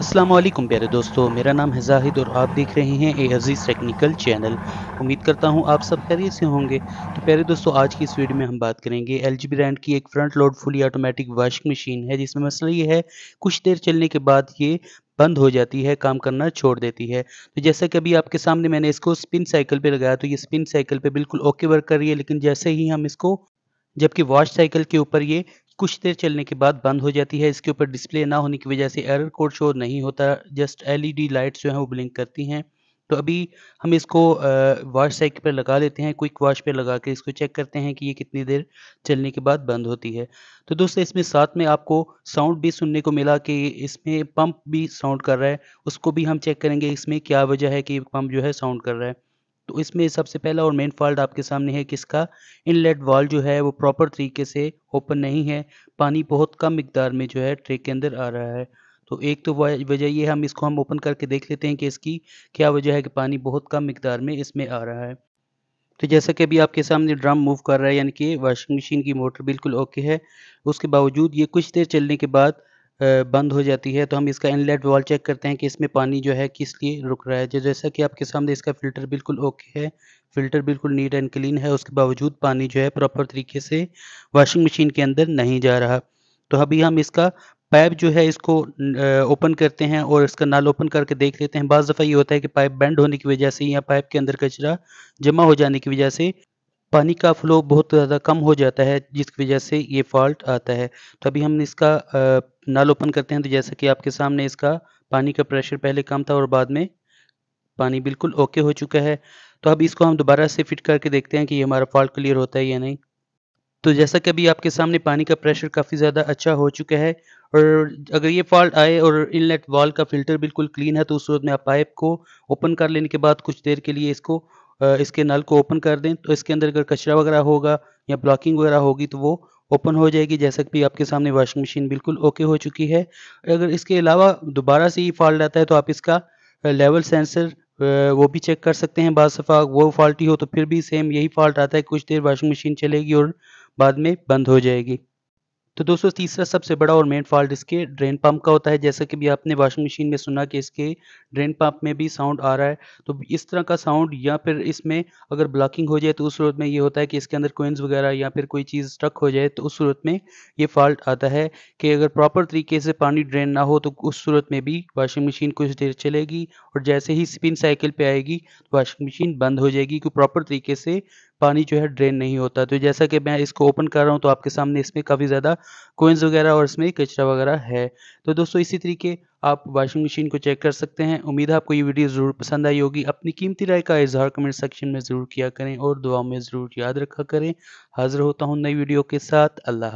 असलम प्यारे दोस्तों मेरा नाम है जाहिद और आप देख रहे हैं ए अजीज़ टेक्निकल चैनल उम्मीद करता हूं आप सब खैरियत से होंगे तो प्यारे दोस्तों आज की इस वीडियो में हम बात करेंगे एल जी ब्रांड की एक front load fully automatic washing machine है जिसमें मसला ये है कुछ देर चलने के बाद ये बंद हो जाती है काम करना छोड़ देती है तो जैसा कि अभी आपके सामने मैंने इसको स्पिन साइकिल पर लगाया तो ये स्पिन साइकिल पर बिल्कुल ओके वर्क कर रही है लेकिन जैसे ही हम इसको जबकि वॉश साइकिल के ऊपर ये कुछ देर चलने के बाद बंद हो जाती है इसके ऊपर डिस्प्ले ना होने की वजह से एरर कोड शो नहीं होता जस्ट एलईडी लाइट्स जो हैं वो ब्लिंक करती हैं तो अभी हम इसको वॉश साइकिल पर लगा लेते हैं क्विक वॉश पर लगा के इसको चेक करते हैं कि ये कितनी देर चलने के बाद बंद होती है तो दोस्तों इसमें साथ में आपको साउंड भी सुनने को मिला कि इसमें पंप भी साउंड कर रहा है उसको भी हम चेक करेंगे इसमें क्या वजह है कि पंप जो है साउंड कर रहा है तो इसमें सबसे पहला और मेन फॉल्ट आपके सामने है कि इसका इनलेट वॉल जो है वो प्रॉपर तरीके से ओपन नहीं है पानी बहुत कम मकदार में जो है ट्रेक के अंदर आ रहा है तो एक तो वजह ये हम इसको हम ओपन करके देख लेते हैं कि इसकी क्या वजह है कि पानी बहुत कम मकदार में इसमें आ रहा है तो जैसा कि अभी आपके सामने ड्रम मूव कर रहा है यानी कि वॉशिंग मशीन की मोटर बिल्कुल ओके है उसके बावजूद ये कुछ देर चलने के बाद बंद हो जाती है तो हम इसका इनलेट वॉल चेक करते हैं कि इसमें पानी जो है किस लिए रुक रहा है जैसा कि आपके सामने इसका फ़िल्टर बिल्कुल ओके है फ़िल्टर बिल्कुल नीट एंड क्लीन है उसके बावजूद पानी जो है प्रॉपर तरीके से वॉशिंग मशीन के अंदर नहीं जा रहा तो अभी हम इसका पाइप जो है इसको ओपन करते हैं और इसका नाल ओपन करके देख लेते हैं बज़ दफ़ा ये होता है कि पाइप बैंड होने की वजह से या पाइप के अंदर कचरा जमा हो जाने की वजह से पानी का फ्लो बहुत ज़्यादा कम हो जाता है जिसकी वजह से ये फॉल्ट आता है तो अभी हम इसका नल ओपन करते हैं तो जैसा कि आपके सामने इसका पानी का प्रेशर पहले कम था और बाद में पानी बिल्कुल ओके हो चुका है तो अब इसको हम दोबारा से फिट करके देखते हैं कि ये हमारा फॉल्ट क्लियर होता है या नहीं तो जैसा कि अभी आपके सामने पानी का प्रेशर काफ़ी ज़्यादा अच्छा हो चुका है और अगर ये फॉल्ट आए और इनलेट वाल का फिल्टर बिल्कुल क्लीन है तो उस सूरत में आप पाइप को ओपन कर लेने के बाद कुछ देर के लिए इसको इसके नल को ओपन कर दें तो इसके अंदर अगर कचरा वगैरह होगा या ब्लॉकिंग वगैरह होगी तो वो ओपन हो जाएगी जैसा कि आपके सामने वॉशिंग मशीन बिल्कुल ओके हो चुकी है अगर इसके अलावा दोबारा से ये फॉल्ट आता है तो आप इसका लेवल सेंसर वो भी चेक कर सकते हैं बाद सफा वो फॉल्टी हो तो फिर भी सेम यही फॉल्ट आता है कुछ देर वॉशिंग मशीन चलेगी और बाद में बंद हो जाएगी तो दोस्तों तीसरा सबसे बड़ा और मेन फॉल्ट इसके ड्रेन पंप का होता है जैसा कि भी आपने वॉशिंग मशीन में सुना कि इसके ड्रेन पंप में भी साउंड आ रहा है तो इस तरह का साउंड या फिर इसमें अगर ब्लॉकिंग हो जाए तो उस सूरत में ये होता है कि इसके अंदर कोइंस वगैरह या फिर कोई चीज़ स्ट्रक हो जाए तो उस सूरत में ये फॉल्ट आता है कि अगर प्रॉपर तरीके से पानी ड्रेन ना हो तो उस सूरत में भी वॉशिंग मशीन कुछ देर चलेगी और जैसे ही स्पिन साइकिल पर आएगी तो वॉशिंग मशीन बंद हो जाएगी क्योंकि प्रॉपर तरीके से पानी जो है ड्रेन नहीं होता तो जैसा कि मैं इसको ओपन कर रहा हूँ तो आपके सामने इसमें काफ़ी ज़्यादा कोइंस वगैरह और इसमें कचरा वगैरह है तो दोस्तों इसी तरीके आप वॉशिंग मशीन को चेक कर सकते हैं उम्मीद है आपको ये वीडियो ज़रूर पसंद आई होगी अपनी कीमती राय का इजहार कमेंट सेक्शन में ज़रूर किया करें और दुआ में ज़रूर याद रखा करें हाजिर होता हूँ नई वीडियो के साथ अल्लाह